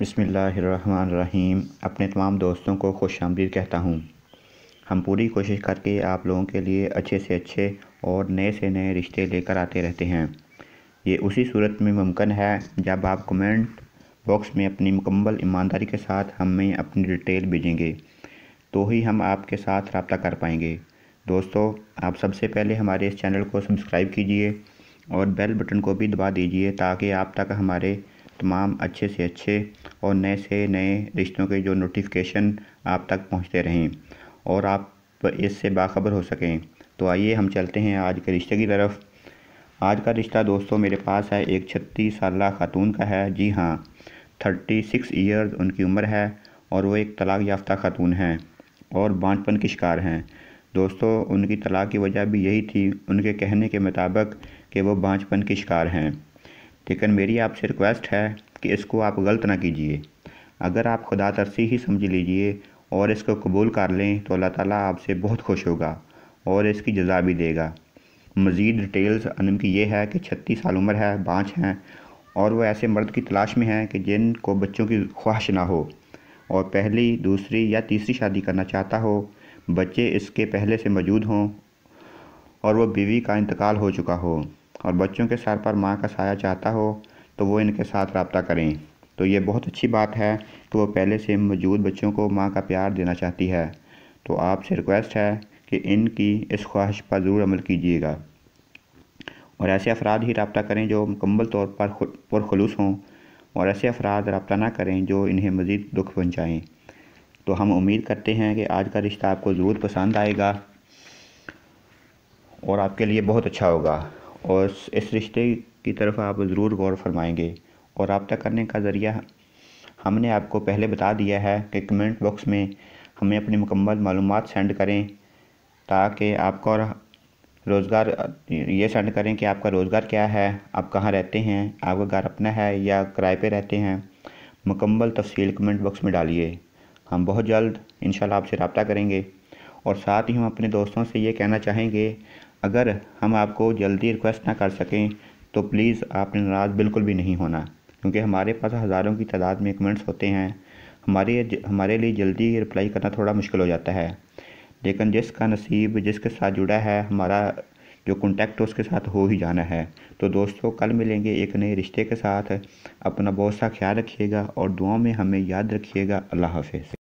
बसमीम अपने तमाम दोस्तों को खुश आमदीद कहता हूँ हम पूरी कोशिश करके आप लोगों के लिए अच्छे से अच्छे और नए से नए रिश्ते लेकर आते रहते हैं ये उसी सूरत में मुमकिन है जब आप कमेंट बॉक्स में अपनी मुकम्मल ईमानदारी के साथ हमें अपनी डिटेल भेजेंगे तो ही हम आपके साथ रबता कर पाएंगे दोस्तों आप सबसे पहले हमारे इस चैनल को सब्सक्राइब कीजिए और बेल बटन को भी दबा दीजिए ताकि आप तक हमारे तमाम अच्छे से अच्छे और नए से नए रिश्तों के जो नोटिफिकेशन आप तक पहुंचते रहें और आप इससे बाखबर हो सकें तो आइए हम चलते हैं आज के रिश्ते की तरफ आज का रिश्ता दोस्तों मेरे पास है एक छत्तीस साल खातून का है जी हाँ थर्टी सिक्स ईयर्स उनकी उम्र है और वो एक तलाक याफ्ता खातून हैं और बांटपन के शिकार हैं दोस्तों उनकी तलाक की वजह भी यही थी उनके कहने के मुताबिक कि वो बाँझपन के शिकार हैं लेकिन मेरी आपसे रिक्वेस्ट है कि इसको आप गलत ना कीजिए अगर आप खुदा तरसी ही समझ लीजिए और इसको कबूल कर लें तो अल्लाह ताला आपसे बहुत खुश होगा और इसकी जजा भी देगा मज़ीद डिटेल्स अनम की ये है कि छत्तीस साल उम्र है बाँच हैं और वह ऐसे मर्द की तलाश में हैं कि जिनको बच्चों की ख्वाहिश ना हो और पहली दूसरी या तीसरी शादी करना चाहता हो बच्चे इसके पहले से मौजूद हों और वह बीवी का इंतकाल हो चुका हो और बच्चों के सर पर माँ का साया चाहता हो तो वो इनके साथ रबता करें तो ये बहुत अच्छी बात है कि वो पहले से मौजूद बच्चों को माँ का प्यार देना चाहती है तो आपसे रिक्वेस्ट है कि इनकी इस ख्वाहिश पर ज़रूर अमल कीजिएगा और ऐसे अफराद ही रबता करें जो मुकम्मल तौर पर पुरखलूस हों और ऐसे अफराद रबता ना करें जो इन्हें मज़ीद दुख पहुँचाएँ तो हम उम्मीद करते हैं कि आज का रिश्ता आपको ज़रूर पसंद आएगा और आपके लिए बहुत अच्छा होगा और इस रिश्ते की तरफ आप ज़रूर गौर फरमाएंगे और रबता करने का ज़रिया हमने आपको पहले बता दिया है कि कमेंट बॉक्स में हमें अपनी मुकम्मल मालूम सेंड करें ताकि आपका और रोज़गार ये सेंड करें कि आपका रोज़गार क्या है आप कहाँ रहते हैं आपका घर अपना है या किराए पर रहते हैं मुकम्मल तफसील कमेंट बॉक्स में डालिए हम बहुत जल्द इन आपसे रबता करेंगे और साथ ही हम अपने दोस्तों से ये कहना चाहेंगे अगर हम आपको जल्दी रिक्वेस्ट ना कर सकें तो प्लीज़ आपने नाराज़ बिल्कुल भी नहीं होना क्योंकि हमारे पास हज़ारों की तादाद में कमेंट्स होते हैं हमारे हमारे लिए जल्दी रिप्लाई करना थोड़ा मुश्किल हो जाता है लेकिन जिसका नसीब जिसके साथ जुड़ा है हमारा जो कॉन्टैक्ट उसके साथ हो ही जाना है तो दोस्तों कल मिलेंगे एक नए रिश्ते के साथ अपना बहुत सा ख्याल रखिएगा और दुआ में हमें याद रखिएगा अल्लाह हाफिज़